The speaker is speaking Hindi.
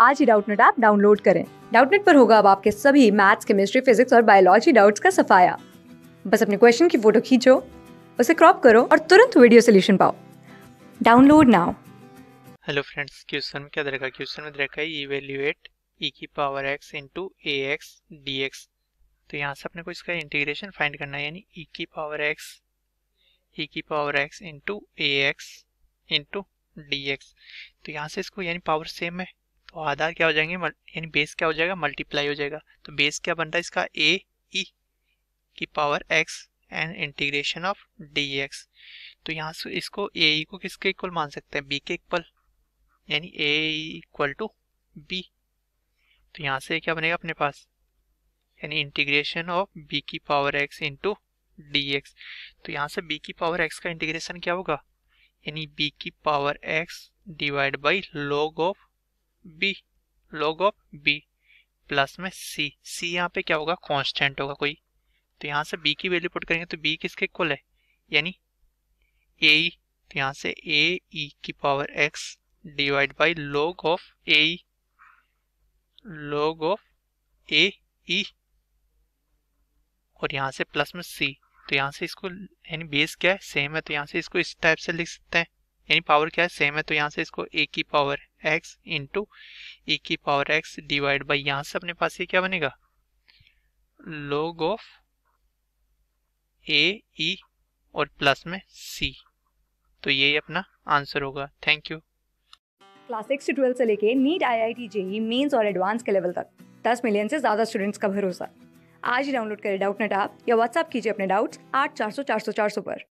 आज ही डाउटनेट ऐप डाउनलोड करें डाउटनेट पर होगा अब आपके सभी मैथ्स केमिस्ट्री फिजिक्स और बायोलॉजी डाउट्स का सफाया बस अपने क्वेश्चन की फोटो खींचो उसे क्रॉप करो और तुरंत वीडियो सोल्यूशन पाओ download now hello friends question में क्या दे देखा क्वेश्चन में दे रखा है इवेल्युएट e की power x into A X D X तो यहाँ से अपने को इसका इंटीग्रेशन फाइंड करना है यानी e की पावर x e की power x into A X into D X तो यहाँ से इसको यानी पावर सेम है तो आधार क्या हो जाएंगे यानी बेस क्या हो जाएगा मल्टीप्लाई हो जाएगा तो बेस क्या बन रहा है इसका ए ई e, की power X and integration of D X तो यहाँ से इसको ए ई e को किसके इक्वल मान सकते हैं बी के इक्वल यानी ए इक्वल टू बी तो यहाँ से क्या बनेगा अपने पास यानी इंटीग्रेशन ऑफ बी की power X into D X तो यहाँ से बी की पावर एक्स का इंटीग्रेशन क्या होगा यानी बी की power X divide by log of B log of B plus में सी सी यहाँ पे क्या होगा कॉन्स्टेंट होगा कोई तो यहाँ से बी की वैल्यू पुट करेंगे तो बी किसके इक्वल है यानी ए ई e। तो यहाँ से ए ई e की power X divide by log of A E log of A E और यहाँ से प्लस में सी तो यहाँ से इसको यानी बेस क्या है सेम है तो यहाँ से इसको इस टाइप से लिख सकते हैं यानी पावर क्या है सेम है तो यहाँ से इसको ए की पावर एक्स इंटू ई की पावर एक्स डिवाइड बाई यहां से अपने पास ये क्या बनेगा लोग ऑफ ए ई और प्लस में सी तो यही अपना आंसर होगा थैंक यू क्लास सिक्स से ट्वेल्थ से लेके NEET I I T JEE mains और एडवांस के लेवल तक दस मिलियन से ज्यादा स्टूडेंट्स का भरोसा आज ही डाउनलोड करें डाउट नेट आप या व्हाट्सअप कीजिए अपने डाउट्स आठ चार सौ चार सौ चार सौ पर